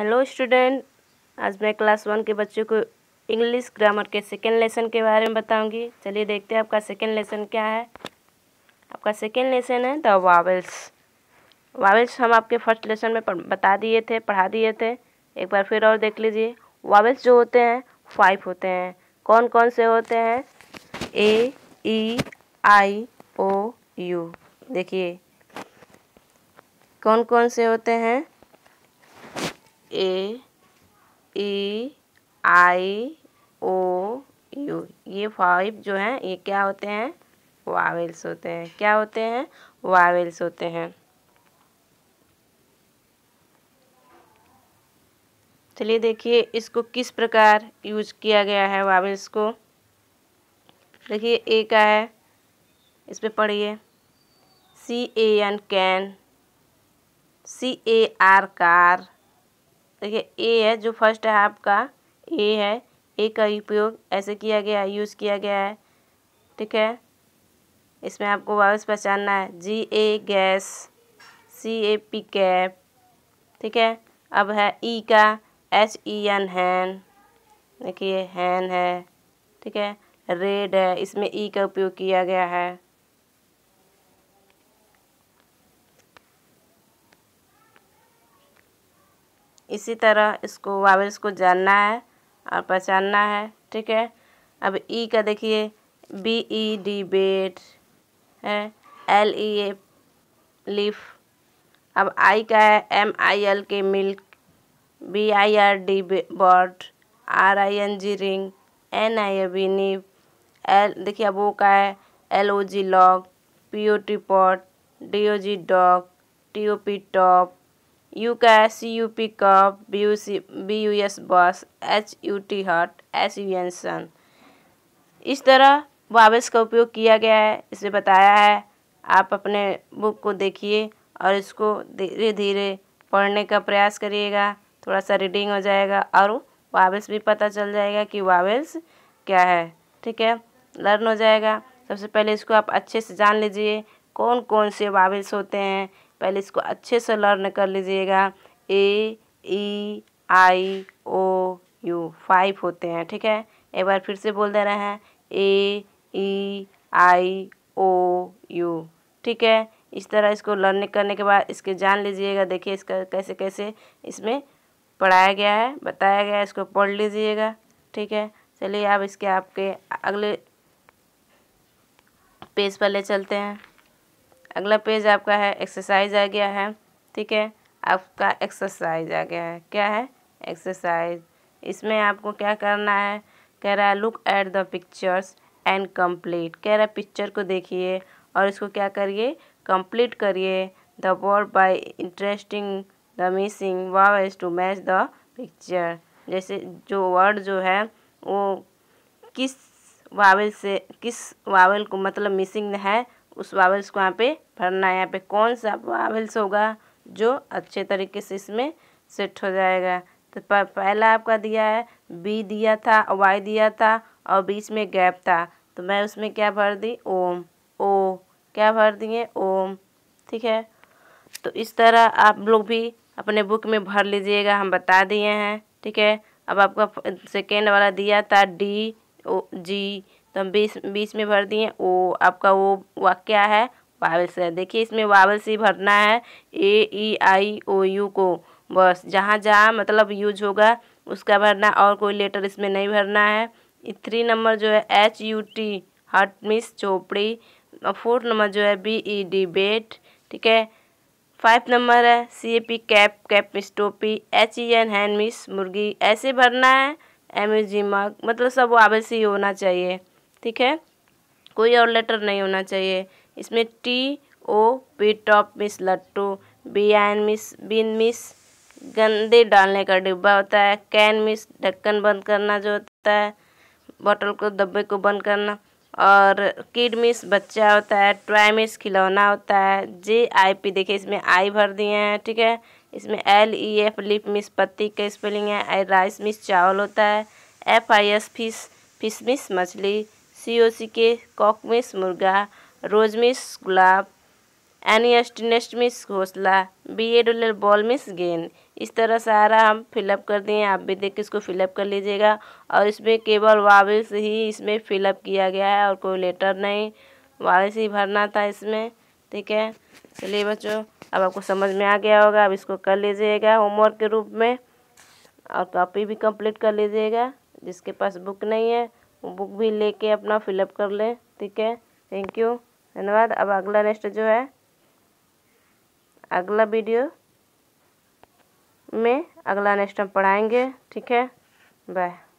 hello student आज मैं class one के बच्चों को इंग्लिश ग्रामर के सेकेंड लेसन के बारे में बताऊंगी चलिए देखते हैं आपका सेकेंड लेसन क्या है आपका सेकेंड लेसन है द वावल्स वावल्स हम आपके फर्स्ट लेसन में बता दिए थे पढ़ा दिए थे एक बार फिर और देख लीजिए वावल्स जो होते हैं फाइव होते हैं कौन कौन से होते हैं ए ई आई ओ यू देखिए कौन कौन से होते हैं ए ए आई ओ यू ये फाइव जो हैं ये क्या होते हैं वावेल्स होते हैं क्या होते हैं वावेल्स होते हैं चलिए देखिए इसको किस प्रकार यूज किया गया है वावेल्स को देखिए ए का है इस पर पढ़िए C A N can C A R car देखिए ए है जो फर्स्ट है आपका ए है ए का उपयोग ऐसे किया गया है यूज़ किया गया है ठीक है इसमें आपको वापस पहचानना है G A gas C A P cap ठीक है अब है ई e का एच ई एन हैन देखिए हैन है ठीक है रेड है इसमें ई e का उपयोग किया गया है इसी तरह इसको वावल्स को जानना है और पहचानना है ठीक है अब ई e का देखिए बी ई डी बेट है एल ई ए लिफ अब आई का है M I L K milk B I R D bird R I N G ring N I A B nib L देखिए अब ओ का है L O G log P O T pot D O G dog T O P top U का C U P cup B U C B U S bus H U T hut H U N sun इस तरह वावेस का उपयोग किया गया है इसे बताया है आप अपने बुक को देखिए और इसको धीरे धीरे पढ़ने का प्रयास करिएगा थोड़ा सा रीडिंग हो जाएगा और वावेल्स भी पता चल जाएगा कि वावेल्स क्या है ठीक है लर्न हो जाएगा सबसे पहले इसको आप अच्छे से जान लीजिए कौन कौन से वावेल्स होते हैं पहले इसको अच्छे से लर्न कर लीजिएगा ए ई आई ओ यू फाइव होते हैं ठीक है एक बार फिर से बोल दे रहे हैं ए ई आई ओ यू ठीक है इस तरह इसको लर्न करने के बाद इसके जान लीजिएगा देखिए इसका कैसे कैसे इसमें पढ़ाया गया है बताया गया है इसको पढ़ लीजिएगा ठीक है चलिए अब इसके आपके अगले पेज पर ले चलते हैं अगला पेज आपका है एक्सरसाइज आ गया है ठीक है आपका एक्सरसाइज आ गया है क्या है एक्सरसाइज इसमें आपको क्या करना है कह रहा है look at the pictures and complete कह रहा है पिक्चर को देखिए और इसको क्या करिए कंप्लीट करिए the word by interesting the missing vowels to match the picture जैसे जो वर्ड जो है वो किस वावल से किस वावल को मतलब मिसिंग है उस वावल्स को यहाँ पे भरना है यहाँ पे कौन सा वावल्स होगा जो अच्छे तरीके से इसमें सेट हो जाएगा तो पहला आपका दिया है बी दिया था वाई दिया था और बीच में गैप था तो मैं उसमें क्या भर दी ओम ओ क्या भर दिए ओम ठीक है तो इस तरह आप लोग भी अपने बुक में भर लीजिएगा हम बता दिए हैं ठीक है अब आपका सेकेंड वाला दिया था डी ओ जी तो हम बीस बीच में भर दिए वो आपका वो वाक्य है वावल्स है देखिए इसमें वावल्स ही भरना है ए ई आई ओ यू को बस जहाँ जहाँ मतलब यूज होगा उसका भरना और कोई लेटर इसमें नहीं भरना है थ्री नंबर जो है H U T hut means चोपड़ी और फोर्थ नंबर जो है बी ई डी बेट ठीक है फाइव नंबर है C A P cap cap means टोपी H E N hen means मुर्गी ऐसे भरना है एम यू जी मग मतलब सब से ही होना चाहिए ठीक है कोई और लेटर नहीं होना चाहिए इसमें T O P top means लट्टू बी आन मिस बिन मिस गंदे डालने का डिब्बा होता है कैन मिस ढक्कन बंद करना जो होता है बॉटल को डब्बे को बंद करना और किड मिस बच्चा होता है ट्वाई मिस खिलौना होता है जे आई पी देखिए इसमें आई भर दिए हैं ठीक है इसमें L E F leaf means पत्ती का स्पेलिंग है आई राइस मिस चावल होता है F I S fish fish means मछली के कॉकमिस मुर्गा रोजमिस गुलाब एनियस्टिनेस्टमिस घोसला बी बॉल बॉलमिस गेंद इस तरह सारा हम फिलअप कर दिए आप भी देख के इसको फिलअप कर लीजिएगा और इसमें केवल वावल्स ही इसमें फिलअप किया गया है और कोई लेटर नहीं वावल्स ही भरना था इसमें ठीक है चलिए बच्चों अब आपको समझ में आ गया होगा अब इसको कर लीजिएगा होमवर्क के रूप में और कॉपी भी कंप्लीट कर लीजिएगा जिसके पास बुक नहीं है बुक भी लेके अपना फिलअप कर लें ठीक है थैंक यू धन्यवाद अब अगला नेक्स्ट जो है अगला वीडियो में अगला नेक्स्ट हम पढ़ाएंगे ठीक है बाय